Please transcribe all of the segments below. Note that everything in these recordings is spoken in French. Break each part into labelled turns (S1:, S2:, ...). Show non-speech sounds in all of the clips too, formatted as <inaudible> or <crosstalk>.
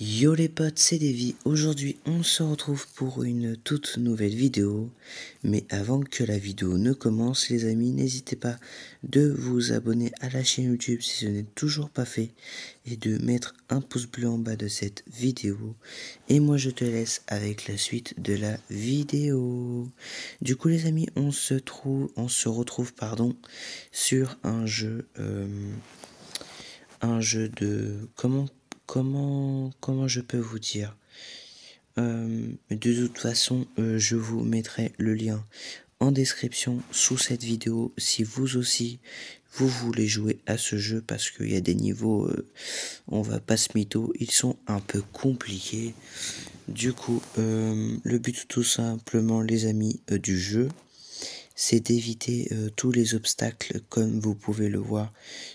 S1: Yo les potes, c'est Davy. Aujourd'hui, on se retrouve pour une toute nouvelle vidéo. Mais avant que la vidéo ne commence, les amis, n'hésitez pas de vous abonner à la chaîne YouTube si ce n'est toujours pas fait et de mettre un pouce bleu en bas de cette vidéo. Et moi, je te laisse avec la suite de la vidéo. Du coup, les amis, on se trouve, on se retrouve, pardon, sur un jeu, euh, un jeu de comment comment, comment je peux vous dire euh, de toute façon, euh, je vous mettrai le lien en description sous cette vidéo si vous aussi vous voulez jouer à ce jeu parce qu'il y a des niveaux, euh, on va pas se mytho, ils sont un peu compliqués. Du coup, le but tout simplement les amis du jeu, c'est d'éviter tous les obstacles comme vous pouvez le voir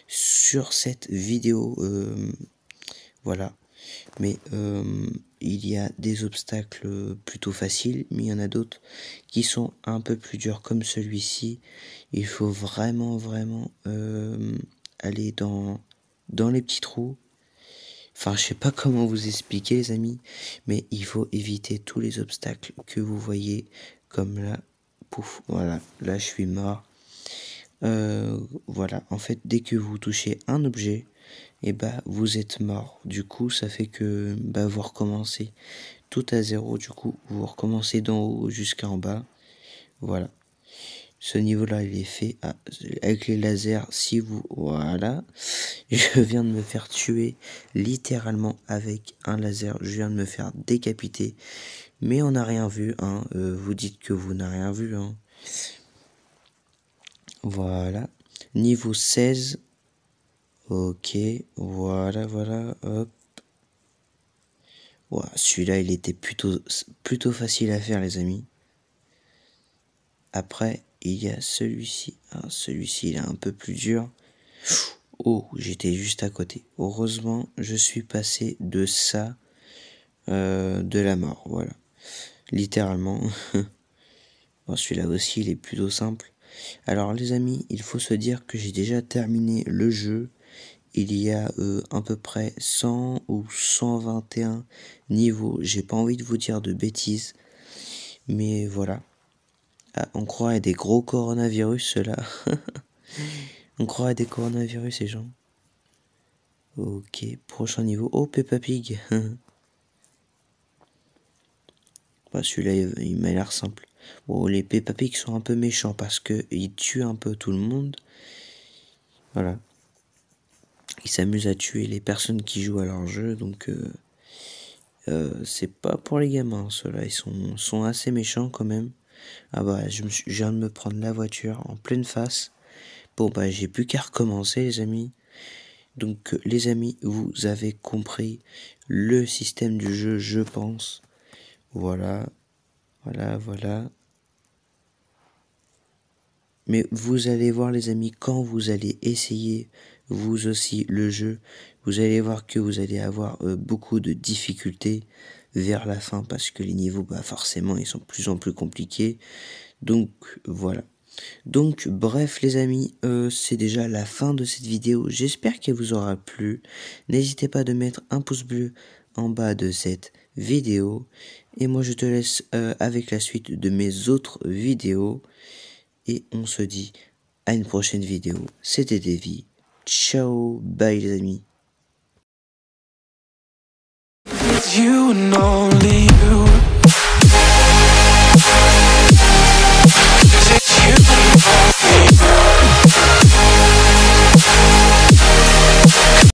S1: sur cette vidéo voilà. Mais euh, il y a des obstacles plutôt faciles, mais il y en a d'autres qui sont un peu plus durs comme celui-ci. Il faut vraiment, vraiment euh, aller dans, dans les petits trous. Enfin, je sais pas comment vous expliquer, les amis, mais il faut éviter tous les obstacles que vous voyez, comme là, pouf, voilà, là je suis mort. Euh, voilà, en fait, dès que vous touchez un objet, et eh bah ben, vous êtes mort. Du coup, ça fait que bah vous recommencez tout à zéro. Du coup, vous recommencez d'en haut jusqu'en bas. Voilà. Ce niveau-là, il est fait avec les lasers. Si vous voilà, <laughs> je viens de me faire tuer littéralement avec un laser. Je viens de me faire décapiter, mais on n'a rien vu. Hein. Euh, vous dites que vous n'avez rien vu. Hein. Voilà. Niveau 16, Ok, voilà, voilà, hop. Voilà, Celui-là, il était plutôt, plutôt facile à faire, les amis. Après, il y a celui-ci. Ah, celui-ci, il est un peu plus dur. Oh, j'étais juste à côté. Heureusement, je suis passé de ça, euh, de la mort, voilà. Littéralement. <laughs> bon, celui-là aussi, il est plutôt simple. Alors, les amis, il faut se dire que j'ai déjà terminé le jeu il y a euh, à peu près 100 ou 121 niveaux. J'ai pas envie de vous dire de bêtises, mais voilà. Ah, on croit à des gros coronavirus, ceux-là. <laughs> on croit à des coronavirus, ces gens. Ok, prochain niveau. Oh, Peppa Pig. <laughs> Bah, celui-là, il m'a l'air simple. Bon, les Peppa Pig sont un peu méchants parce que ils tuent un peu tout le monde. Voilà ils s'amusent à tuer les personnes qui jouent à leur jeu, donc euh, euh, c'est pas pour les gamins, ceux-là, ils sont, assez méchants quand même. Ah bah, je, me je viens de me prendre la voiture en pleine face. Bon bah, j'ai plus qu'à recommencer, les amis. Donc, euh, les amis, vous avez compris le système du jeu, je pense. Voilà, voilà, voilà. Mais vous allez voir les amis, quand vous allez essayer vous aussi le jeu, vous allez voir que vous allez avoir euh, beaucoup de difficultés vers la fin parce que les niveaux, bah, forcément, ils sont de plus en plus compliqués. Donc voilà. Donc bref les amis, euh, c'est déjà la fin de cette vidéo, j'espère qu'elle vous aura plu. N'hésitez pas de mettre un pouce bleu en bas de cette vidéo. Et moi je te laisse euh, avec la suite de mes autres vidéos et on se dit à une prochaine vidéo. C'était Davy. Ciao, bye les amis.